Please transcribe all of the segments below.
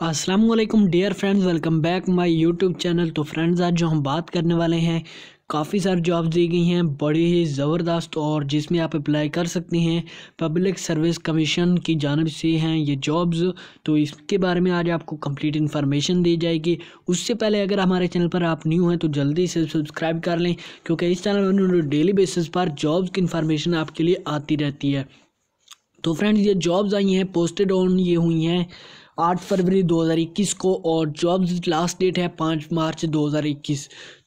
Aslam dear friends welcome back my YouTube channel तो friends आज जो हम बात करने वाले हैं काफ़ी सारी जॉब दी गई हैं बड़ी ही ज़बरदस्त और जिसमें आप अप्लाई कर सकते हैं पब्लिक सर्विस कमीशन की जानब से हैं ये जॉब्स तो इसके बारे में आज आपको कंप्लीट इन्फॉर्मेशन दी जाएगी उससे पहले अगर हमारे चैनल पर आप न्यू हैं तो जल्दी से सब्सक्राइब कर लें क्योंकि इस चैनल पर डेली बेसिस पर जॉब्स की इन्फॉर्मेशन आपके लिए आती रहती है तो फ्रेंड्स ये जॉब्स आई हैं पोस्टेड ऑन ये हुई हैं आठ फरवरी 2021 को और जॉब्स लास्ट डेट है पाँच मार्च 2021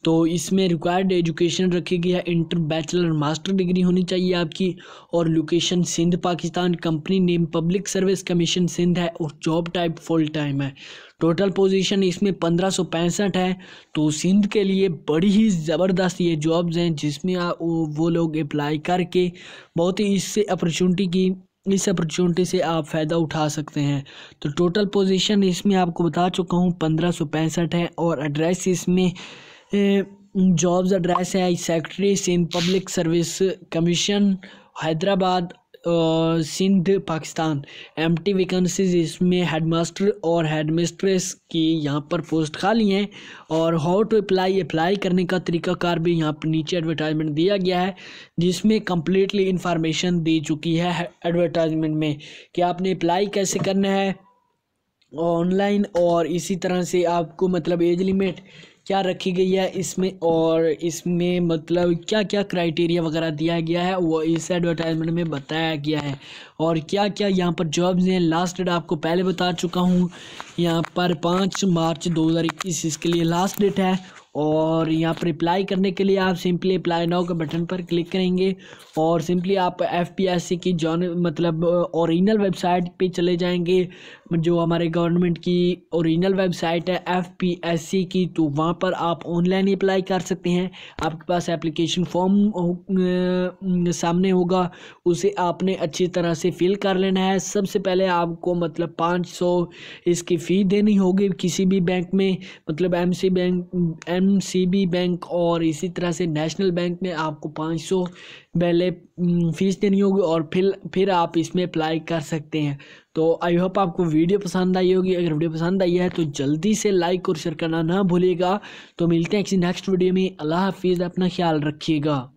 तो इसमें रिक्वायर्ड एजुकेशन रखी गई है इंटर बैचलर मास्टर डिग्री होनी चाहिए आपकी और location Sindh Pakistan company name public service commission Sindh है और जॉब टाइप फुल टाइम है टोटल पोजीशन इसमें पंद्रह सौ पैंसठ है तो सिंध के लिए बड़ी ही ज़बरदस्त ये जॉब्स हैं जिसमें वो लोग अप्लाई करके बहुत ही इससे अपॉर्चुनिटी की इस अपॉर्चुनिटी से आप फ़ायदा उठा सकते हैं तो टोटल पोजीशन इसमें आपको बता चुका हूँ पंद्रह सौ पैंसठ है और एड्रेस इसमें जॉब्स एड्रेस है secretary in public service commission Hyderabad Sindh Pakistan M T vacancies इसमें हेडमास्टर और हेड मिस्ट्रेस की यहाँ पर पोस्ट खाली हैं और हाउ टू अप्लाई अप्लाई करने का तरीकाकार भी यहाँ पर नीचे एडवर्टाइजमेंट दिया गया है जिसमें कम्प्लीटली इंफॉर्मेशन दी चुकी है एडवर्टाइजमेंट में कि आपने अप्लाई कैसे करना है ऑनलाइन और इसी तरह से आपको मतलब एज लिमिट क्या रखी गई है इसमें और इसमें मतलब क्या क्या क्राइटेरिया वगैरह दिया गया है वो इस एडवर्टाइजमेंट में बताया गया है और क्या क्या यहाँ पर जॉब्स हैं लास्ट डेट आपको पहले बता चुका हूँ यहाँ पर पाँच मार्च 2021 इसके लिए लास्ट डेट है और यहाँ पर अप्लाई करने के लिए आप सिंपली अप्लाई नाउ के बटन पर क्लिक करेंगे और सिंपली आप एफ पी एस सी की जॉन मतलब ओरिजिनल वेबसाइट पे चले जाएंगे जो हमारे गवर्नमेंट की ओरिजिनल वेबसाइट है एफ पी एस सी की तो वहाँ पर आप ऑनलाइन ही अप्लाई कर सकते हैं आपके पास एप्लीकेशन फॉर्म सामने होगा उसे आपने अच्छी तरह से फिल कर लेना है सबसे पहले आपको मतलब पाँच सौ इसकी फ़ी देनी होगी किसी भी बैंक में मतलब M C bank M B bank और इसी तरह से नेशनल बैंक में आपको पाँच सौ पहले फ़ीस देनी होगी और फिर फिर आप इसमें अप्लाई कर सकते हैं तो आई होप आपको वीडियो पसंद आई होगी अगर वीडियो पसंद आई है तो जल्दी से लाइक और शेयर करना ना भूलिएगा तो मिलते हैं किसी नेक्स्ट वीडियो में अल्लाह हाफिज़ अपना ख्याल रखिएगा